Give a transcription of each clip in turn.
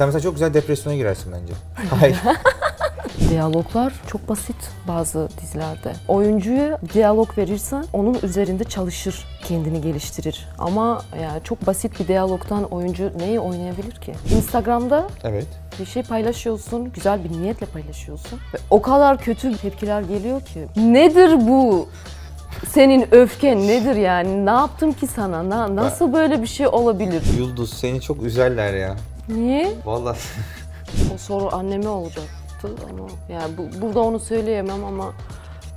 Sen mesela çok güzel depresyona girersin bence. Hayır. Diyaloglar çok basit bazı dizilerde. Oyuncuya diyalog verirsen onun üzerinde çalışır, kendini geliştirir. Ama yani çok basit bir diyalogtan oyuncu neyi oynayabilir ki? Instagram'da Evet. bir şey paylaşıyorsun, güzel bir niyetle paylaşıyorsun. Ve o kadar kötü tepkiler geliyor ki. Nedir bu? Senin öfken nedir yani? Ne yaptım ki sana? Na- nasıl böyle bir şey olabilir? Yıldız seni çok üzerler ya. Niye? Vallahi. o soru anneme olacaktı ama yani bu, burada onu söyleyemem ama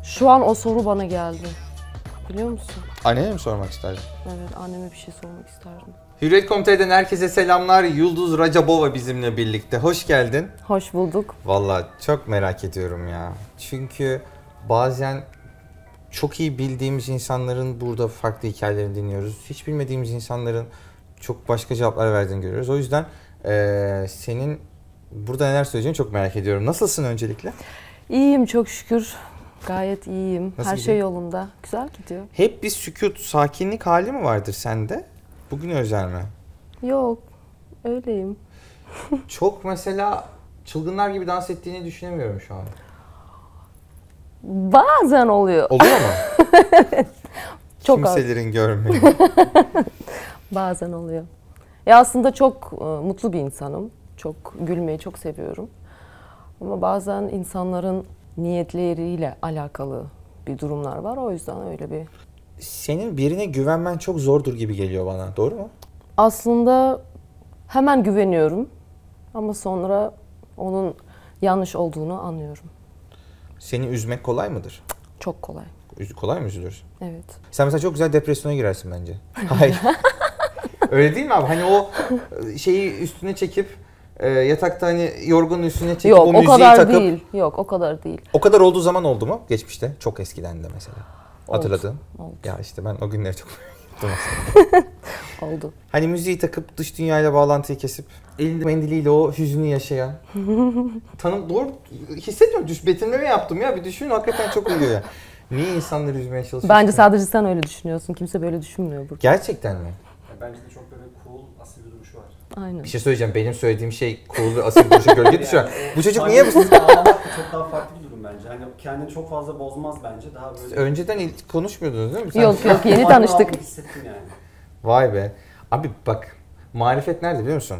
şu an o soru bana geldi. Biliyor musun? Anneye mi sormak isterdin? Evet anneme bir şey sormak isterdim. Hürriyet Hürriyet.com.tr'den herkese selamlar. Yıldız Racabova bizimle birlikte. Hoş geldin. Hoş bulduk. Valla çok merak ediyorum ya. Çünkü bazen çok iyi bildiğimiz insanların burada farklı hikayelerini dinliyoruz. Hiç bilmediğimiz insanların çok başka cevaplar verdiğini görüyoruz. O yüzden ee, senin burada neler söyleyeceğini çok merak ediyorum. Nasılsın öncelikle? İyiyim çok şükür. Gayet iyiyim. Nasıl Her şey gidiyor? şey yolunda. Güzel gidiyor. Hep bir sükut, sakinlik hali mi vardır sende? Bugün özel mi? Yok. Öyleyim. çok mesela çılgınlar gibi dans ettiğini düşünemiyorum şu an. Bazen oluyor. Oluyor mu? evet. Çok Kimselerin görmüyor. Bazen oluyor. Ya e, aslında çok e, mutlu bir insanım. Çok gülmeyi çok seviyorum. Ama bazen insanların niyetleriyle alakalı bir durumlar var. O yüzden öyle bir... Senin birine güvenmen çok zordur gibi geliyor bana. Doğru mu? Aslında hemen güveniyorum. Ama sonra onun yanlış olduğunu anlıyorum. Seni üzmek kolay mıdır? Çok kolay. kolay mı üzülürsün? Evet. Sen mesela çok güzel depresyona girersin bence. Hayır. Öyle değil mi abi? Hani o e, şeyi üstüne çekip e, yatakta hani yorganın üstüne çekip Yok, o, o kadar takıp... değil. Yok o kadar değil. O kadar olduğu zaman oldu mu geçmişte? Çok eskiden de mesela. hatırladın? Oldu. Ya işte ben o günleri çok oldu. Hani müziği takıp dış dünyayla bağlantıyı kesip elinde mendiliyle o hüznü yaşayan. Tanım doğru hissetmiyorum. Düş betimleme yaptım ya bir düşün hakikaten çok oluyor ya. Niye insanları üzmeye çalışıyorsun? Bence sadece sen öyle düşünüyorsun. Kimse böyle düşünmüyor burada. Gerçekten mi? Bence de çok böyle cool, asil bir duruşu var. Aynen. Bir şey söyleyeceğim. Benim söylediğim şey cool asil duruşu gölge düşüyor. bu çocuk niye bu? çok daha farklı bir durum bence. Hani kendini çok fazla bozmaz bence. Daha böyle... Siz önceden ilk konuşmuyordunuz değil mi? Sen yok yok yeni tanıştık. yani. Vay be. Abi bak marifet nerede biliyor musun?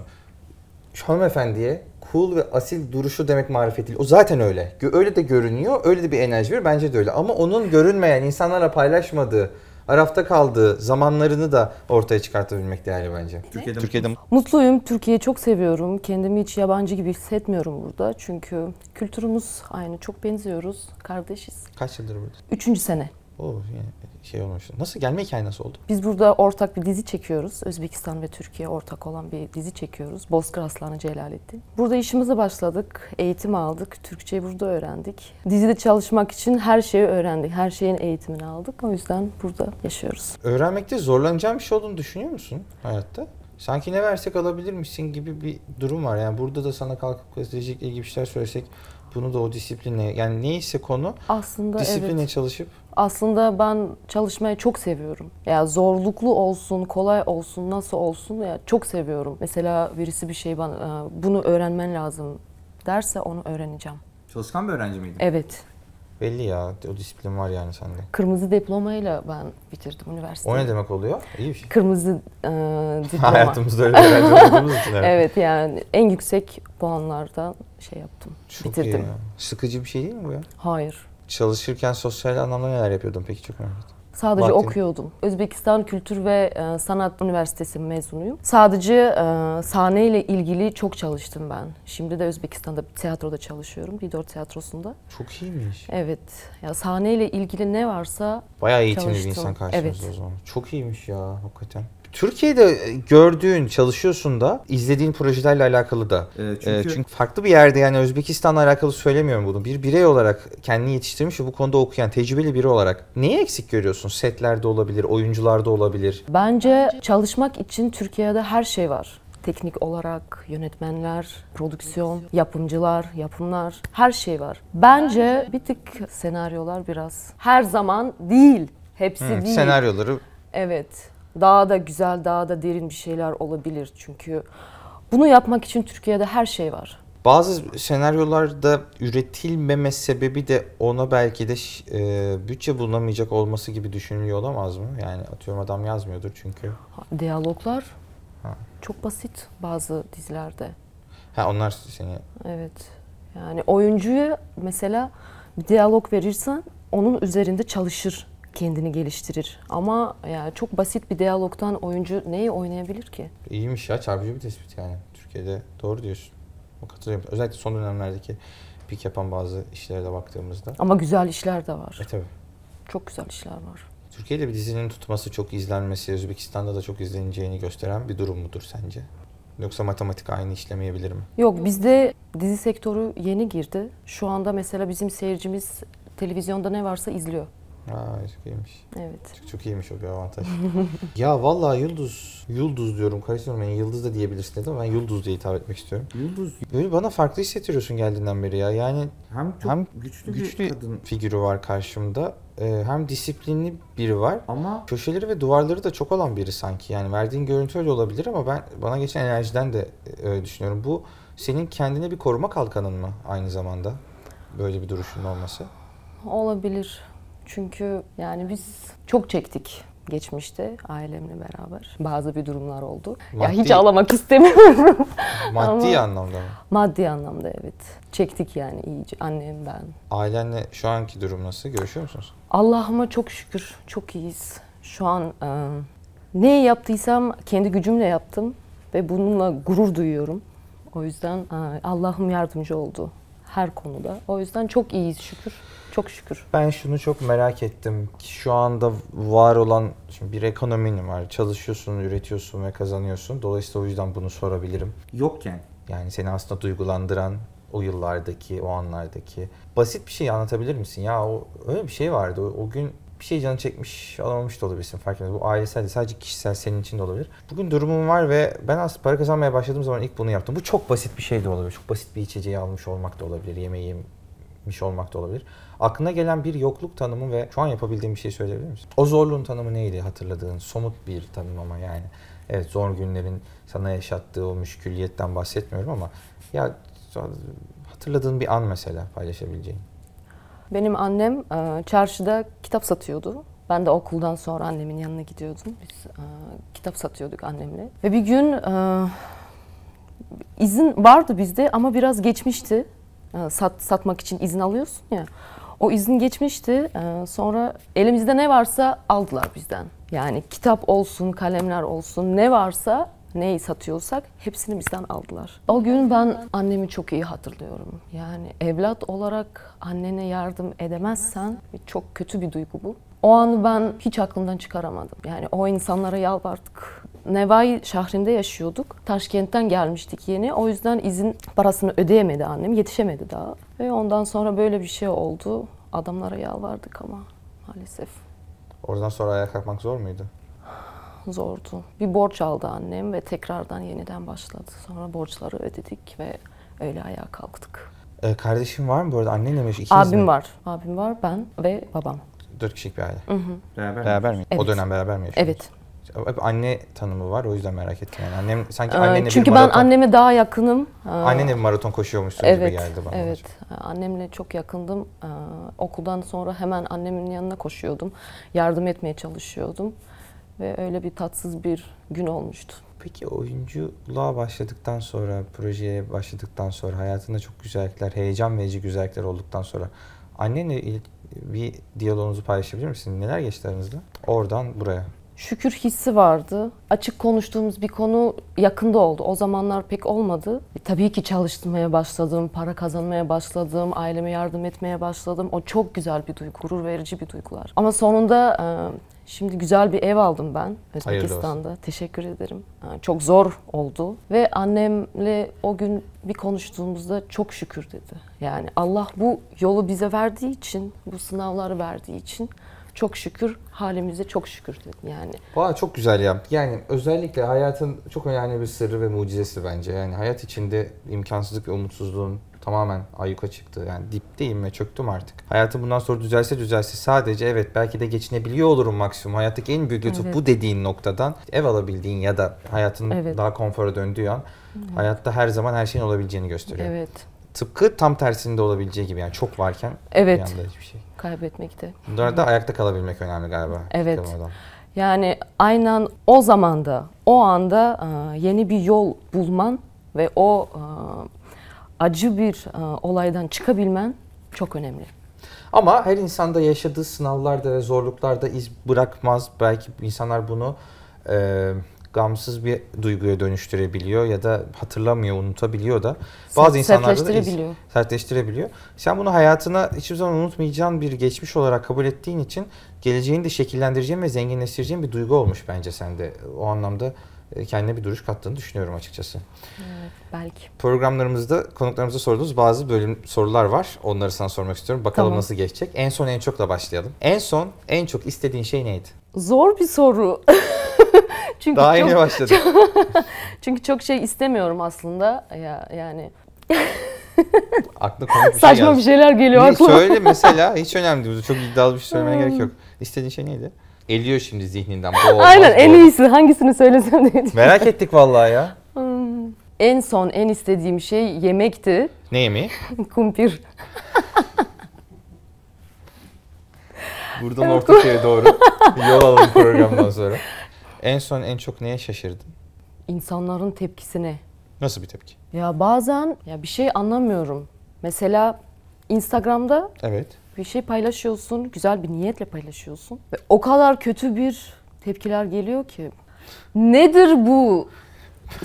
Şu hanımefendiye cool ve asil duruşu demek marifet değil. O zaten öyle. Öyle de görünüyor, öyle de bir enerji veriyor. Bence de öyle. Ama onun görünmeyen, insanlara paylaşmadığı arafta kaldığı zamanlarını da ortaya çıkartabilmek değerli bence. Türkiye'de, Türkiye'de mutluyum. Türkiye'yi çok seviyorum. Kendimi hiç yabancı gibi hissetmiyorum burada. Çünkü kültürümüz aynı. Çok benziyoruz. Kardeşiz. Kaç yıldır burada? Üçüncü sene. O şey olmuş. Nasıl gelme hikaye nasıl oldu? Biz burada ortak bir dizi çekiyoruz. Özbekistan ve Türkiye ortak olan bir dizi çekiyoruz. Bozkır Aslanı Celalettin. Burada işimize başladık. Eğitim aldık. Türkçeyi burada öğrendik. Dizide çalışmak için her şeyi öğrendik. Her şeyin eğitimini aldık. O yüzden burada yaşıyoruz. Öğrenmekte zorlanacağım bir şey olduğunu düşünüyor musun hayatta? Sanki ne versek alabilirmişsin gibi bir durum var. Yani burada da sana kalkıp gazetecilikle ilgili bir şeyler söylesek bunu da o disipline yani neyse konu Aslında disipline evet. çalışıp aslında ben çalışmayı çok seviyorum. Ya yani zorluklu olsun, kolay olsun, nasıl olsun ya yani çok seviyorum. Mesela birisi bir şey bana e, bunu öğrenmen lazım derse onu öğreneceğim. Çalışkan bir öğrenci miydin? Evet. Belli ya. O disiplin var yani sende. Kırmızı diplomayla ben bitirdim üniversiteyi. O ne demek oluyor? İyi bir şey. Kırmızı e, diploma. Hayatımızda öyle öğrenci olduğumuz için. Evet. evet yani en yüksek puanlarda şey yaptım. Çok bitirdim. iyi ya. Sıkıcı bir şey değil mi bu ya? Hayır. Çalışırken sosyal anlamda neler yapıyordun peki çok önemli. Sadece Vaktin. okuyordum. Özbekistan Kültür ve e, Sanat Üniversitesi mezunuyum. Sadece e, sahneyle ilgili çok çalıştım ben. Şimdi de Özbekistan'da bir tiyatroda çalışıyorum. Vidor Tiyatrosu'nda. Çok iyiymiş. Evet. Ya sahneyle ilgili ne varsa Bayağı eğitimli çalıştım. bir insan karşınızda evet. o zaman. Çok iyiymiş ya hakikaten. Türkiye'de e, gördüğün, çalışıyorsun da izlediğin projelerle alakalı da. E, çünkü... E, çünkü farklı bir yerde yani Özbekistan'la alakalı söylemiyorum bunu. Bir birey olarak kendini yetiştirmiş ve bu konuda okuyan tecrübeli biri olarak neyi eksik görüyorsun? Setlerde olabilir, oyuncularda olabilir. Bence çalışmak için Türkiye'de her şey var teknik olarak yönetmenler, prodüksiyon, yapımcılar, yapımlar her şey var. Bence bir tık senaryolar biraz her zaman değil, hepsi hmm, değil. Senaryoları Evet. Daha da güzel, daha da derin bir şeyler olabilir çünkü bunu yapmak için Türkiye'de her şey var. Bazı senaryolarda üretilmeme sebebi de ona belki de e, bütçe bulunamayacak olması gibi düşünülüyor olamaz mı? Yani atıyorum adam yazmıyordur çünkü. Diyaloglar ha. çok basit bazı dizilerde. Ha onlar seni... Evet. Yani oyuncuya mesela bir diyalog verirsen onun üzerinde çalışır kendini geliştirir. Ama yani çok basit bir diyalogtan oyuncu neyi oynayabilir ki? İyiymiş ya çarpıcı bir tespit yani. Türkiye'de doğru diyorsun. katılıyorum. Özellikle son dönemlerdeki pik yapan bazı işlere de baktığımızda. Ama güzel işler de var. E tabi Çok güzel işler var. Türkiye'de bir dizinin tutması, çok izlenmesi, Özbekistan'da da çok izleneceğini gösteren bir durum mudur sence? Yoksa matematik aynı işlemeyebilir mi? Yok bizde dizi sektörü yeni girdi. Şu anda mesela bizim seyircimiz televizyonda ne varsa izliyor. Ha çok iyiymiş. Evet. Çok, çok iyiymiş o bir avantaj. ya vallahi Yıldız, Yıldız diyorum karıştırma yani Yıldız da diyebilirsin dedim. Ben Yıldız diye hitap etmek istiyorum. Yıldız. Böyle bana farklı hissettiriyorsun geldiğinden beri ya. Yani hem çok hem güçlü, güçlü bir kadın figürü var karşımda e, hem disiplinli biri var ama köşeleri ve duvarları da çok olan biri sanki. Yani verdiğin görüntü öyle olabilir ama ben bana geçen enerjiden de e, öyle düşünüyorum. Bu senin kendine bir koruma kalkanın mı aynı zamanda? Böyle bir duruşun olması. Olabilir. Çünkü yani biz çok çektik geçmişte ailemle beraber. Bazı bir durumlar oldu. Maddi, ya hiç ağlamak istemiyorum. Maddi Ama, anlamda mı? Maddi anlamda evet. Çektik yani iyice annem ben. Ailenle şu anki durum nasıl? Görüşüyor musunuz? Allah'ıma çok şükür çok iyiyiz. Şu an e, ne yaptıysam kendi gücümle yaptım ve bununla gurur duyuyorum. O yüzden e, Allah'ım yardımcı oldu her konuda. O yüzden çok iyiyiz şükür. Çok şükür. Ben şunu çok merak ettim. Şu anda var olan şimdi bir ekonomin var. Çalışıyorsun, üretiyorsun ve kazanıyorsun. Dolayısıyla o yüzden bunu sorabilirim. Yokken yani seni aslında duygulandıran o yıllardaki, o anlardaki basit bir şey anlatabilir misin? Ya o öyle bir şey vardı. O, o gün bir şey canı çekmiş, alamamış da olabilirsin fark etmez. Bu ailesel de sadece kişisel senin için de olabilir. Bugün durumum var ve ben az para kazanmaya başladığım zaman ilk bunu yaptım. Bu çok basit bir şey de olabilir. Çok basit bir içeceği almış olmak da olabilir. Yemeği yemiş olmak da olabilir. Aklına gelen bir yokluk tanımı ve şu an yapabildiğim bir şey söyleyebilir misin? O zorluğun tanımı neydi hatırladığın? Somut bir tanım ama yani. Evet zor günlerin sana yaşattığı o müşküliyetten bahsetmiyorum ama ya hatırladığın bir an mesela paylaşabileceğin. Benim annem e, çarşıda kitap satıyordu. Ben de okuldan sonra annemin yanına gidiyordum. Biz e, kitap satıyorduk annemle. Ve bir gün e, izin vardı bizde ama biraz geçmişti. sat satmak için izin alıyorsun ya. O izin geçmişti. sonra elimizde ne varsa aldılar bizden. Yani kitap olsun, kalemler olsun, ne varsa neyi satıyorsak hepsini bizden aldılar. O gün ben annemi çok iyi hatırlıyorum. Yani evlat olarak annene yardım edemezsen çok kötü bir duygu bu. O anı ben hiç aklımdan çıkaramadım. Yani o insanlara yalvardık. Nevai şehrinde yaşıyorduk. Taşkent'ten gelmiştik yeni. O yüzden izin parasını ödeyemedi annem. Yetişemedi daha. Ve ondan sonra böyle bir şey oldu. Adamlara yalvardık ama maalesef. Oradan sonra ayağa kalkmak zor muydu? zordu. Bir borç aldı annem ve tekrardan yeniden başladı. Sonra borçları ödedik ve öyle ayağa kalktık. Ee, kardeşin var mı bu arada? Annenle mi? İkiniz Abim mi? var. Abim var, ben ve babam. Dört kişilik bir aile. Hı hı. Beraber, beraber mi? Evet. O dönem beraber mi yaşıyorsunuz? Evet. Hep anne tanımı var o yüzden merak ettim. Yani annem sanki ee, annenle Çünkü bir maraton... ben anneme daha yakınım. Ee, annenle bir maraton koşuyormuşsun evet, gibi geldi bana. Evet. Hocam. Annemle çok yakındım. Ee, okuldan sonra hemen annemin yanına koşuyordum. Yardım etmeye çalışıyordum ve öyle bir tatsız bir gün olmuştu. Peki oyunculuğa başladıktan sonra, projeye başladıktan sonra, hayatında çok güzellikler, heyecan verici güzellikler olduktan sonra annenle ilk bir diyaloğunuzu paylaşabilir misiniz? Neler geçti aranızda? Oradan buraya. Şükür hissi vardı. Açık konuştuğumuz bir konu yakında oldu. O zamanlar pek olmadı. E, tabii ki çalıştırmaya başladım, para kazanmaya başladım, aileme yardım etmeye başladım. O çok güzel bir duygu, gurur verici bir duygular. Ama sonunda Şimdi güzel bir ev aldım ben Özbekistan'da. Teşekkür ederim. Çok zor oldu ve annemle o gün bir konuştuğumuzda çok şükür dedi. Yani Allah bu yolu bize verdiği için, bu sınavları verdiği için çok şükür halimize çok şükür dedi yani. Valla çok güzel ya. Yani özellikle hayatın çok önemli bir sırrı ve mucizesi bence. Yani hayat içinde imkansızlık ve umutsuzluğun Tamamen ayyuka çıktı. Yani dipteyim ve çöktüm artık. Hayatım bundan sonra düzelse düzelse sadece evet belki de geçinebiliyor olurum maksimum. Hayattaki en büyük lütuf evet. bu dediğin noktadan ev alabildiğin ya da hayatın evet. daha konfora döndüğü an evet. hayatta her zaman her şeyin olabileceğini gösteriyor. Evet. Tıpkı tam tersinde olabileceği gibi yani çok varken evet. bir anda hiçbir şey. Kaybetmekte. Bunlarda evet. ayakta kalabilmek önemli galiba. Evet. Yani aynen o zamanda, o anda yeni bir yol bulman ve o acı bir e, olaydan çıkabilmen çok önemli. Ama her insanda yaşadığı sınavlarda ve zorluklarda iz bırakmaz. Belki insanlar bunu e, gamsız bir duyguya dönüştürebiliyor ya da hatırlamıyor, unutabiliyor da. Bazı insanlar da iz, sertleştirebiliyor. Sen bunu hayatına hiçbir zaman unutmayacağın bir geçmiş olarak kabul ettiğin için geleceğini de şekillendireceğin ve zenginleştireceğin bir duygu olmuş bence sende. O anlamda e, kendine bir duruş kattığını düşünüyorum açıkçası. Evet, belki. Programlarımızda konuklarımıza sorduğumuz bazı bölüm sorular var. Onları sana sormak istiyorum. Bakalım tamam. nasıl geçecek. En son en çokla başlayalım. En son en çok istediğin şey neydi? Zor bir soru. çünkü Daha yeni başladık. çünkü çok şey istemiyorum aslında. Ya, yani Aklı komik bir şey Saçma geldi. bir şeyler geliyor ne, aklıma. Söyle mesela hiç önemli değil. Çok iddialı bir şey söylemene hmm. gerek yok. İstediğin şey neydi? Eliyor şimdi zihninden. Bu olmaz, Aynen en iyisi iyisini hangisini söylesem diye Merak ettik vallahi ya. Hmm. En son en istediğim şey yemekti. Ne yemeği? Kumpir. Buradan orta Ortaköy'e doğru yol alalım programdan sonra. En son en çok neye şaşırdın? İnsanların tepkisine. Nasıl bir tepki? Ya bazen ya bir şey anlamıyorum. Mesela Instagram'da Evet bir şey paylaşıyorsun, güzel bir niyetle paylaşıyorsun ve o kadar kötü bir tepkiler geliyor ki. Nedir bu?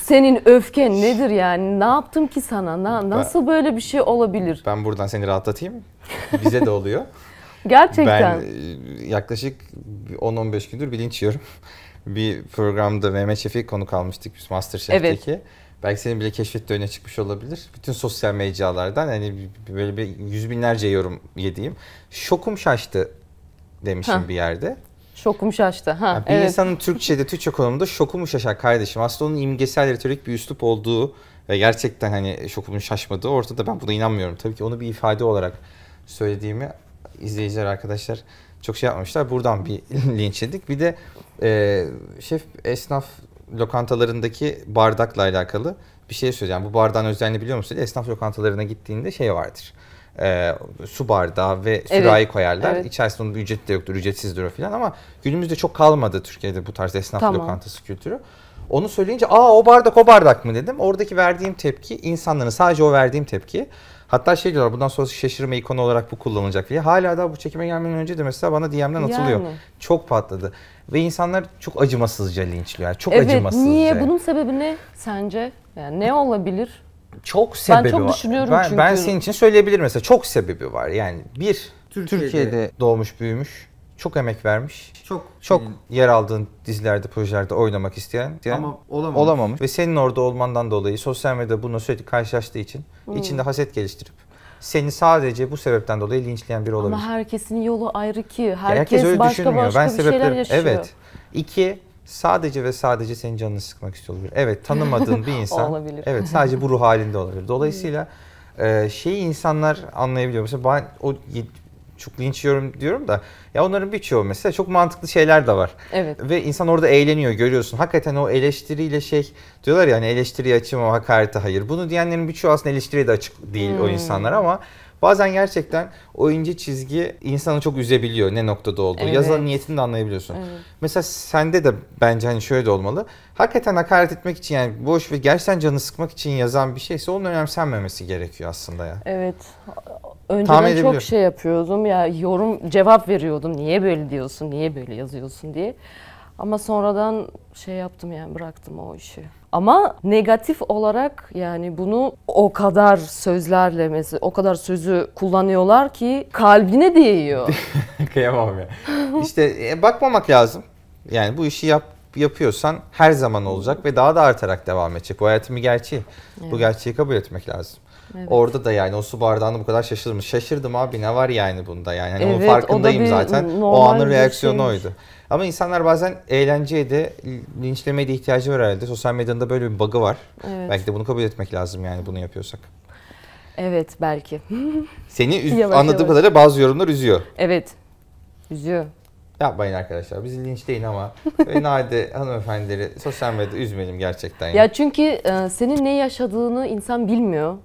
Senin öfken nedir yani? Ne yaptım ki sana? Na, nasıl böyle bir şey olabilir? Ben buradan seni rahatlatayım. Bize de oluyor. Gerçekten. Ben e, yaklaşık 10-15 gündür bilinç yiyorum. bir programda Mehmet Şefik konu kalmıştık biz Masterchef'teki. Evet belki senin bile keşfette öne çıkmış olabilir. Bütün sosyal mecralardan hani böyle bir yüz binlerce yorum yediğim. Şokum şaştı demişim ha. bir yerde. Şokum şaştı. Ha, yani bir evet. insanın Türkçe'de, Türkçe konumunda şokumu şaşar kardeşim. Aslında onun imgesel retorik bir üslup olduğu ve gerçekten hani şokumun şaşmadığı ortada. Ben buna inanmıyorum. Tabii ki onu bir ifade olarak söylediğimi izleyiciler arkadaşlar çok şey yapmamışlar. Buradan bir linç edik. Bir de e, şef esnaf lokantalarındaki bardakla alakalı bir şey söyleyeceğim. Bu bardağın özelliğini biliyor musun? Esnaf lokantalarına gittiğinde şey vardır. E, su bardağı ve sürahi evet, koyarlar. Evet. İçerisinde onun bir ücreti de yoktur, ücretsizdir o filan ama günümüzde çok kalmadı Türkiye'de bu tarz esnaf tamam. lokantası kültürü. Onu söyleyince aa o bardak o bardak mı dedim. Oradaki verdiğim tepki insanların sadece o verdiğim tepki. Hatta şey diyorlar bundan sonra şaşırma ikonu olarak bu kullanılacak diye. Hala da bu çekime gelmeden önce de mesela bana DM'den atılıyor. Yani. Çok patladı. Ve insanlar çok acımasızca linçliyor. Çok evet, acımasızca. Niye? Bunun sebebi ne sence? Yani ne olabilir? Çok sebebi var. Ben çok düşünüyorum ben, çünkü. Ben senin için söyleyebilirim mesela. Çok sebebi var. Yani bir, Türkiye'de, Türkiye'de doğmuş büyümüş çok emek vermiş. Çok çok yani, e, yer aldığın dizilerde, projelerde oynamak isteyen diyen, ama olamamış. olamamış ve senin orada olmandan dolayı sosyal medyada bununla sürekli karşılaştığı için hmm. içinde haset geliştirip seni sadece bu sebepten dolayı linçleyen biri olabilir. Ama herkesin yolu ayrı ki. Herkes, herkes öyle başka düşünmüyor. başka ben bir sebepler, şeyler yaşıyor. Evet. İki, sadece ve sadece senin canını sıkmak istiyor olabilir. Evet, tanımadığın bir insan. olabilir. Evet, sadece bu ruh halinde olabilir. Dolayısıyla e, şeyi insanlar anlayabiliyor. Mesela ben o çok linç yiyorum diyorum da ya onların birçoğu mesela çok mantıklı şeyler de var. Evet. Ve insan orada eğleniyor görüyorsun. Hakikaten o eleştiriyle şey diyorlar ya hani eleştiriye açım o hakarete hayır. Bunu diyenlerin birçoğu aslında eleştiriye de açık değil hmm. o insanlar ama Bazen gerçekten o ince çizgi insanı çok üzebiliyor ne noktada olduğu. Evet. Yazan niyetini de anlayabiliyorsun. Evet. Mesela sende de bence hani şöyle de olmalı. Hakikaten hakaret etmek için yani boş ve gerçekten canı sıkmak için yazan bir şeyse onun önemsenmemesi gerekiyor aslında ya. Evet. Önceden çok şey yapıyordum ya yorum cevap veriyordum. Niye böyle diyorsun? Niye böyle yazıyorsun diye. Ama sonradan şey yaptım yani bıraktım o işi. Ama negatif olarak yani bunu o kadar sözlerle mesela o kadar sözü kullanıyorlar ki kalbine değiyor. Kıyamam ya. İşte e, bakmamak lazım. Yani bu işi yap yapıyorsan her zaman olacak ve daha da artarak devam edecek. Bu hayatın bir gerçeği. Evet. Bu gerçeği kabul etmek lazım. Evet. Orada da yani o su bardağını bu kadar şaşırdım. Şaşırdım abi ne var yani bunda yani. Hani evet, farkındayım o zaten. O anın reaksiyonu şeymiş. oydu. Ama insanlar bazen eğlenceye de linçlemeye de ihtiyacı var herhalde. Sosyal medyada böyle bir bug'ı var. Evet. Belki de bunu kabul etmek lazım yani bunu yapıyorsak. Evet belki. Seni üz- yavaş, anladığım yavaş. kadarıyla bazı yorumlar üzüyor. Evet. Üzüyor. Yapmayın arkadaşlar. Bizi linçleyin ama nadide hanımefendileri sosyal medyada üzmeyelim gerçekten. Ya, ya çünkü e, senin ne yaşadığını insan bilmiyor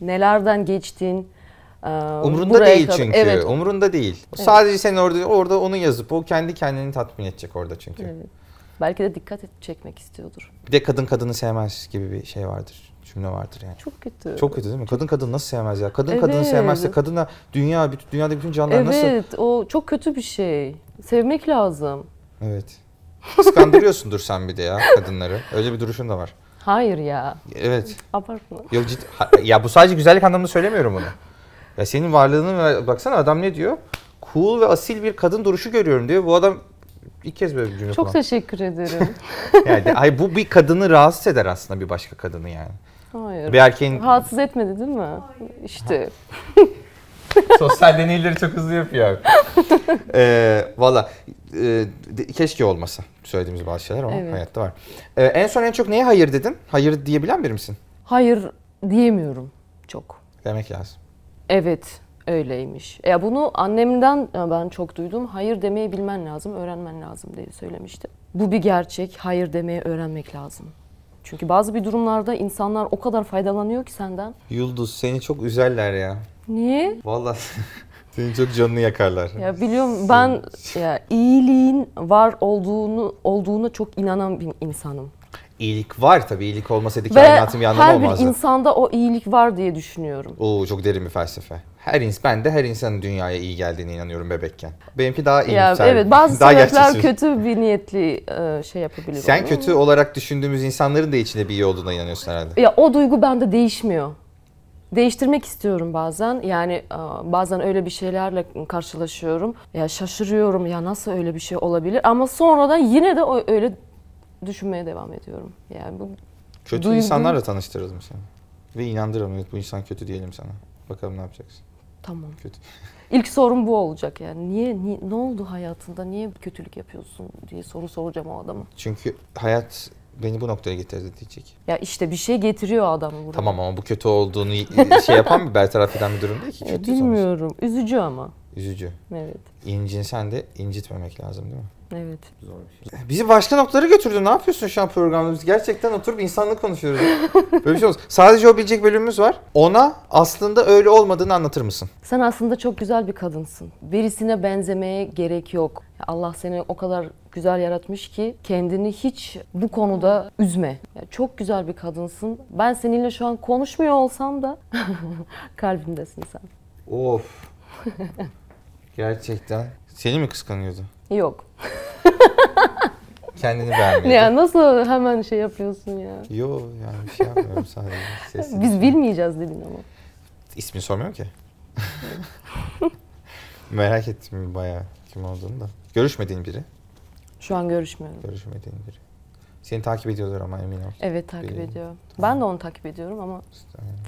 nelerden geçtin. Ee, Umurunda değil kadar. çünkü. Evet. Umrunda değil. Evet. Sadece sen orada orada onu yazıp o kendi kendini tatmin edecek orada çünkü. Evet. Belki de dikkat et, çekmek istiyordur. Bir de kadın kadını sevmez gibi bir şey vardır. Cümle vardır yani. Çok kötü. Çok kötü değil mi? Kadın kadın nasıl sevmez ya? Kadın evet. kadını sevmezse kadına dünya bütün dünyada bütün canlılar evet, nasıl? Evet, o çok kötü bir şey. Sevmek lazım. Evet. Kıskandırıyorsundur sen bir de ya kadınları. Öyle bir duruşun da var. Hayır ya. Evet. Abartma. Yok cid, ya bu sadece güzellik anlamında söylemiyorum bunu. Ya senin varlığını baksana adam ne diyor? Cool ve asil bir kadın duruşu görüyorum diyor. Bu adam ilk kez böyle bir cümle Çok kullandı. teşekkür ederim. yani ay bu bir kadını rahatsız eder aslında bir başka kadını yani. Hayır. Bir erkeğin rahatsız etmedi değil mi? Hayır. İşte. Sosyal deneyleri çok hızlı yapıyor. ee, Valla e, keşke olmasa söylediğimiz bazı şeyler ama evet. hayatta var. E, en son en çok neye hayır dedin? Hayır diyebilen biri misin? Hayır diyemiyorum çok. Demek lazım. Evet öyleymiş. Ya bunu annemden ben çok duydum. Hayır demeyi bilmen lazım, öğrenmen lazım diye söylemişti. Bu bir gerçek. Hayır demeyi öğrenmek lazım. Çünkü bazı bir durumlarda insanlar o kadar faydalanıyor ki senden. Yıldız seni çok üzerler ya. Niye? Vallahi Senin çok canını yakarlar. Ya biliyorum ben ya iyiliğin var olduğunu olduğuna çok inanan bir insanım. İyilik var tabii. iyilik olmasaydı kainatın bir anlamı olmazdı. her bir insanda o iyilik var diye düşünüyorum. Oo çok derin bir felsefe. Her ins ben de her insanın dünyaya iyi geldiğine inanıyorum bebekken. Benimki daha iyi. Ya, evet bazı daha sebepler kötü bir niyetli e, şey yapabiliyor. Sen kötü olarak düşündüğümüz insanların da içinde bir iyi olduğuna inanıyorsun herhalde. Ya o duygu bende değişmiyor değiştirmek istiyorum bazen. Yani e, bazen öyle bir şeylerle karşılaşıyorum. Ya şaşırıyorum ya nasıl öyle bir şey olabilir ama sonradan yine de öyle düşünmeye devam ediyorum. Yani bu kötü duygu... insanlarla tanıştırırdım seni. Ve inandıramıyorum bu insan kötü diyelim sana. Bakalım ne yapacaksın. Tamam. Kötü. İlk sorum bu olacak yani. Niye, niye ne oldu hayatında? Niye kötülük yapıyorsun diye soru soracağım o adama. Çünkü hayat beni bu noktaya getirdi diyecek. Ya işte bir şey getiriyor adam buraya. Tamam ama bu kötü olduğunu e, şey yapan bir bertaraf eden bir durum değil ki. Kötü e, Bilmiyorum. Sonuçta. Üzücü ama. Üzücü. Evet. İncinsen de incitmemek lazım değil mi? Evet. Zor bir şey. Bizi başka noktalara götürdün. Ne yapıyorsun şu an programda? Biz gerçekten oturup insanlık konuşuyoruz. Böyle bir şey olmaz. Sadece o bilecek bölümümüz var. Ona aslında öyle olmadığını anlatır mısın? Sen aslında çok güzel bir kadınsın. Birisine benzemeye gerek yok. Allah seni o kadar güzel yaratmış ki kendini hiç bu konuda üzme. Yani çok güzel bir kadınsın. Ben seninle şu an konuşmuyor olsam da kalbindesin sen. Of. Gerçekten. Seni mi kıskanıyordu? Yok. Kendini beğenmiyordu. Ya nasıl hemen şey yapıyorsun ya? Yok yani bir şey yapmıyorum sadece. Sesini Biz bilmeyeceğiz dedin ama. İsmini sormuyorum ki. Merak ettim bayağı kim olduğunu da. Görüşmediğin biri. Şu an görüşmüyorum. Görüşmediğin biri. Seni takip ediyorlar ama emin ol. Evet takip Bilmiyorum. ediyor. Ben de onu takip ediyorum ama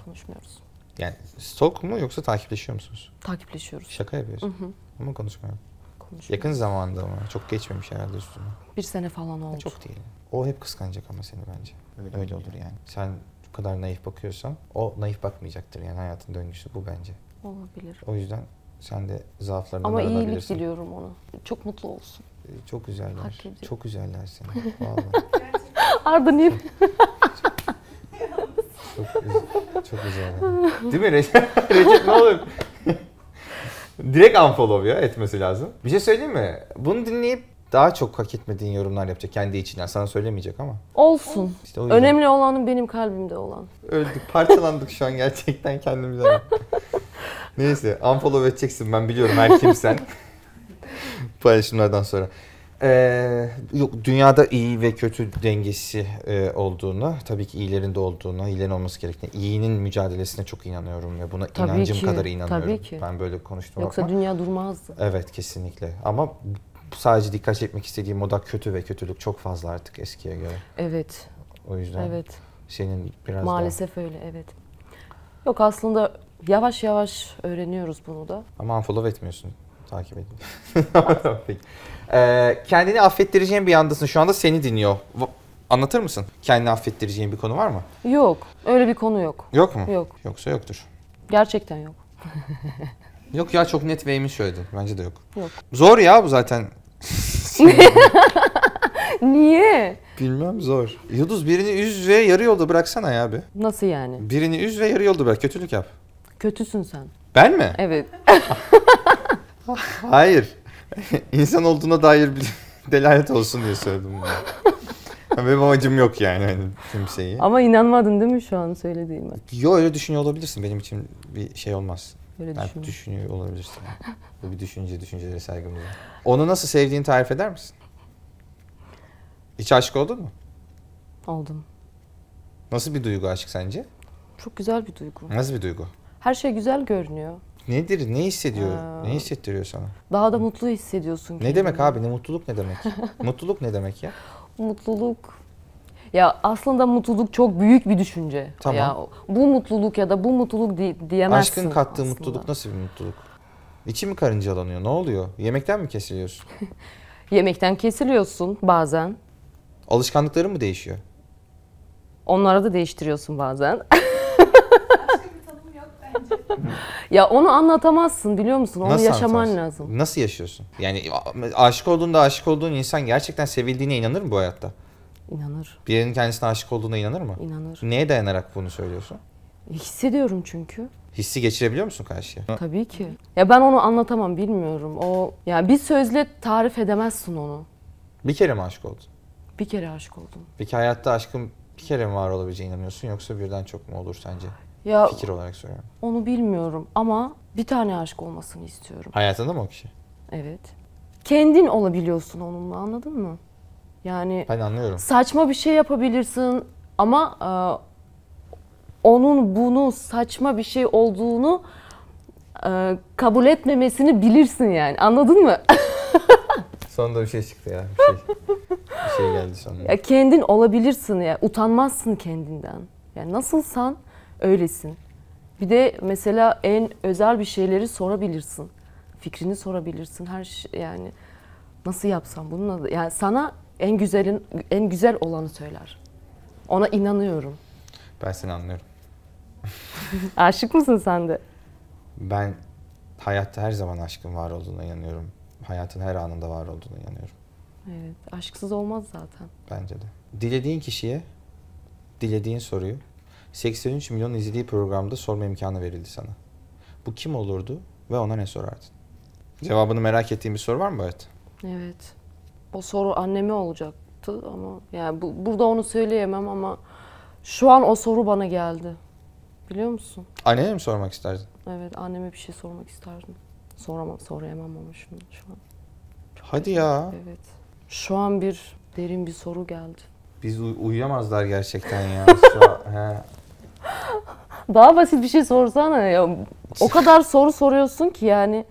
konuşmuyoruz. Yani stok mu yoksa takipleşiyor musunuz? Takipleşiyoruz. Şaka yapıyoruz. Hı hı. Ama konuşmuyor. Konuşmuyoruz. Yakın zamanda mı? Çok geçmemiş herhalde üstüne. Bir sene falan oldu. Çok değil. O hep kıskanacak ama seni bence. Öyle, Öyle olur yani. Sen bu kadar naif bakıyorsan o naif bakmayacaktır. Yani hayatın döngüsü bu bence. Olabilir. O yüzden sen de zaaflarından Ama iyilik diliyorum ona. Çok mutlu olsun. Ee, çok güzeller. Çok güzeller seni. Vallahi. Arda niye? Çok çok güzel. Değil mi Recep? Recep ne oluyor? Direkt unfollow ya etmesi lazım. Bir şey söyleyeyim mi? Bunu dinleyip daha çok hak etmediğin yorumlar yapacak kendi içinden. Sana söylemeyecek ama. Olsun. İşte Önemli olanın benim kalbimde olan. Öldük, parçalandık şu an gerçekten kendimize. Neyse, unfollow edeceksin ben biliyorum her kimsen. Paylaşımlardan sonra. Ee, yok dünyada iyi ve kötü dengesi e, olduğunu, tabii ki iyilerin de olduğunu, iyilerin olması gerektiğini, iyinin mücadelesine çok inanıyorum ve buna tabii inancım ki, kadar inanıyorum. Tabii ki. Ben böyle konuştum. Yoksa bakma. dünya durmazdı. Evet kesinlikle. Ama sadece dikkat çekmek istediğim o kötü ve kötülük çok fazla artık eskiye göre. Evet. O yüzden. Evet. Senin biraz Maalesef daha... öyle evet. Yok aslında yavaş yavaş öğreniyoruz bunu da. Ama unfollow etmiyorsun takip edin. Peki. Ee, kendini affettireceğin bir yandasın. Şu anda seni dinliyor. Anlatır mısın? Kendini affettireceğin bir konu var mı? Yok. Öyle bir konu yok. Yok mu? Yok. Yoksa yoktur. Gerçekten yok. yok ya çok net ve emin söyledin. Bence de yok. Yok. Zor ya bu zaten. Niye? Bilmem zor. Yıldız birini üz ve yarı yolda bıraksana ya abi. Nasıl yani? Birini üz ve yarı yolda bırak. Kötülük yap. Kötüsün sen. Ben mi? Evet. Hayır. İnsan olduğuna dair bir delalet olsun diye söyledim bunu. Benim amacım yok yani hani kimseyi. Ama inanmadın değil mi şu an söylediğime? Yo öyle düşünüyor olabilirsin. Benim için bir şey olmaz. Öyle yani düşünüyor. düşünüyor olabilirsin. Bu bir düşünce, düşüncelere saygım var. Onu nasıl sevdiğini tarif eder misin? Hiç aşık oldun mu? Oldum. Nasıl bir duygu aşk sence? Çok güzel bir duygu. Nasıl bir duygu? Her şey güzel görünüyor. Nedir? Ne hissediyor? Ha. Ne ee, hissettiriyor sana? Daha da mutlu hissediyorsun. Kendini. Ne demek abi? Ne mutluluk ne demek? mutluluk ne demek ya? Mutluluk ya aslında mutluluk çok büyük bir düşünce. Tamam. Ya bu mutluluk ya da bu mutluluk di- diyemezsin. Aşkın kattığı aslında. mutluluk nasıl bir mutluluk? İçi mi karıncalanıyor? Ne oluyor? Yemekten mi kesiliyorsun? Yemekten kesiliyorsun bazen. Alışkanlıkların mı değişiyor? Onlara da değiştiriyorsun bazen. ya onu anlatamazsın biliyor musun? Onu Nasıl yaşaman lazım. Nasıl yaşıyorsun? Yani aşık olduğunda aşık olduğun insan gerçekten sevildiğine inanır mı bu hayatta? İnanır. Birinin kendisine aşık olduğuna inanır mı? İnanır. Neye dayanarak bunu söylüyorsun? Hissediyorum çünkü. Hissi geçirebiliyor musun karşıya? Tabii ki. Ya ben onu anlatamam bilmiyorum. O yani bir sözle tarif edemezsin onu. Bir kere mi aşık oldun? Bir kere aşık oldum. Peki hayatta aşkın bir kere mi var olabileceğine inanıyorsun yoksa birden çok mu olur sence? Ya Fikir olarak soruyorum. onu bilmiyorum ama bir tane aşk olmasını istiyorum. Hayatında mı o kişi? Evet. Kendin olabiliyorsun onunla anladın mı? Yani Ben anlıyorum. saçma bir şey yapabilirsin ama e, onun bunu saçma bir şey olduğunu e, kabul etmemesini bilirsin yani anladın mı? Sonunda bir şey çıktı ya. Bir şey, bir şey geldi sonunda. Ya kendin olabilirsin ya. Utanmazsın kendinden. yani nasılsan öylesin. Bir de mesela en özel bir şeyleri sorabilirsin. Fikrini sorabilirsin. Her şey yani nasıl yapsam bununla yani sana en güzelin en güzel olanı söyler. Ona inanıyorum. Ben seni anlıyorum. Aşık mısın sen de? Ben hayatta her zaman aşkın var olduğuna inanıyorum. Hayatın her anında var olduğuna inanıyorum. Evet, aşksız olmaz zaten. Bence de. Dilediğin kişiye dilediğin soruyu 83 milyon izlediği programda sorma imkanı verildi sana. Bu kim olurdu ve ona ne sorardın? Cevabını merak ettiğin bir soru var mı Bayat? Evet. O soru anneme olacaktı ama yani bu, burada onu söyleyemem ama şu an o soru bana geldi. Biliyor musun? Annene mi sormak isterdin? Evet anneme bir şey sormak isterdim. Soramam, sorayamam ama şimdi şu an. Hadi ya. Evet. Şu an bir derin bir soru geldi. Biz uy- uyuyamazlar gerçekten ya. Şu an, he. Daha basit bir şey sorsana ya. O kadar soru soruyorsun ki yani.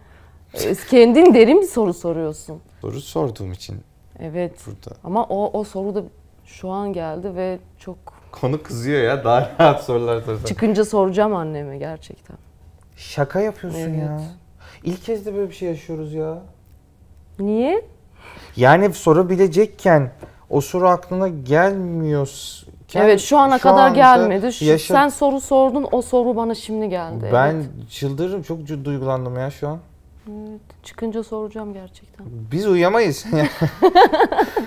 E, kendin derin bir soru soruyorsun. Soru sorduğum için. Evet. Burada. Ama o, o soru da şu an geldi ve çok... Konu kızıyor ya daha rahat sorular sorsan. Çıkınca soracağım anneme gerçekten. Şaka yapıyorsun evet. ya. İlk kez de böyle bir şey yaşıyoruz ya. Niye? Yani sorabilecekken o soru aklına gelmiyor gelirken Evet şu ana şu kadar gelmedi. Şu, yaşa... Sen soru sordun o soru bana şimdi geldi. Ben evet. çıldırırım çok duygulandım ya şu an. Evet, çıkınca soracağım gerçekten. Biz uyuyamayız.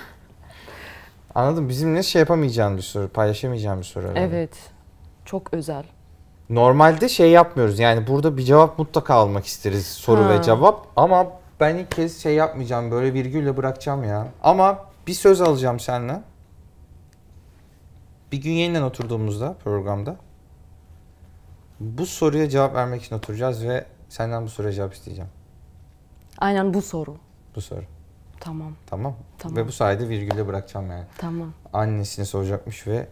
Anladım. Bizimle şey yapamayacağım bir soru, paylaşamayacağım bir soru. Herhalde. Evet. Çok özel. Normalde şey yapmıyoruz. Yani burada bir cevap mutlaka almak isteriz soru ha. ve cevap ama ben ilk kez şey yapmayacağım. Böyle virgülle bırakacağım ya. Ama bir söz alacağım seninle. Bir gün yeniden oturduğumuzda programda bu soruya cevap vermek için oturacağız ve senden bu soruya cevap isteyeceğim. Aynen bu soru. Bu soru. Tamam. Tamam. tamam. Ve bu sayede virgülle bırakacağım yani. Tamam. Annesini soracakmış ve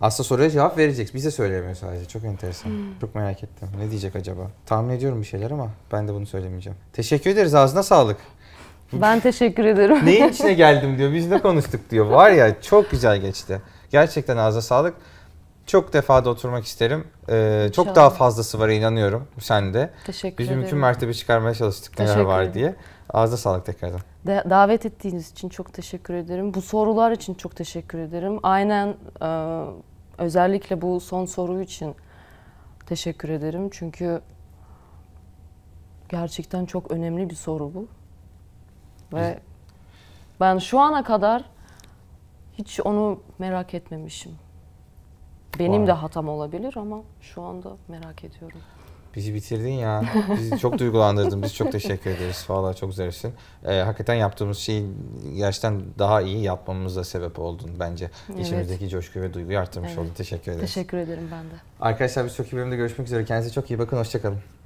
aslında soruya cevap verecek. Bize söylemiyor sadece. Çok enteresan. Hmm. Çok merak ettim. Ne diyecek acaba? Tahmin ediyorum bir şeyler ama ben de bunu söylemeyeceğim. Teşekkür ederiz. Ağzına sağlık. Ben teşekkür ederim. Neyin içine geldim diyor. Biz ne konuştuk diyor. Var ya çok güzel geçti. Gerçekten ağza sağlık. Çok defada oturmak isterim. Ee, çok daha fazlası var inanıyorum sen de. Teşekkür Biz ederim. mümkün mertebe çıkarmaya çalıştık neler var diye. Ağza sağlık tekrardan. De- davet ettiğiniz için çok teşekkür ederim. Bu sorular için çok teşekkür ederim. Aynen e, özellikle bu son soru için teşekkür ederim. Çünkü gerçekten çok önemli bir soru bu. Ve ben şu ana kadar hiç onu merak etmemişim. Benim Vay. de hatam olabilir ama şu anda merak ediyorum. Bizi bitirdin ya. Bizi çok duygulandırdın. Biz çok teşekkür ederiz. Valla çok güzelsin. Ee, hakikaten yaptığımız şey gerçekten daha iyi yapmamıza sebep oldun bence. Evet. İçimizdeki coşku ve duyguyu arttırmış evet. oldun. Teşekkür ederiz. Teşekkür ederim ben de. Arkadaşlar bir sonraki bölümde görüşmek üzere. Kendinize çok iyi bakın. Hoşçakalın.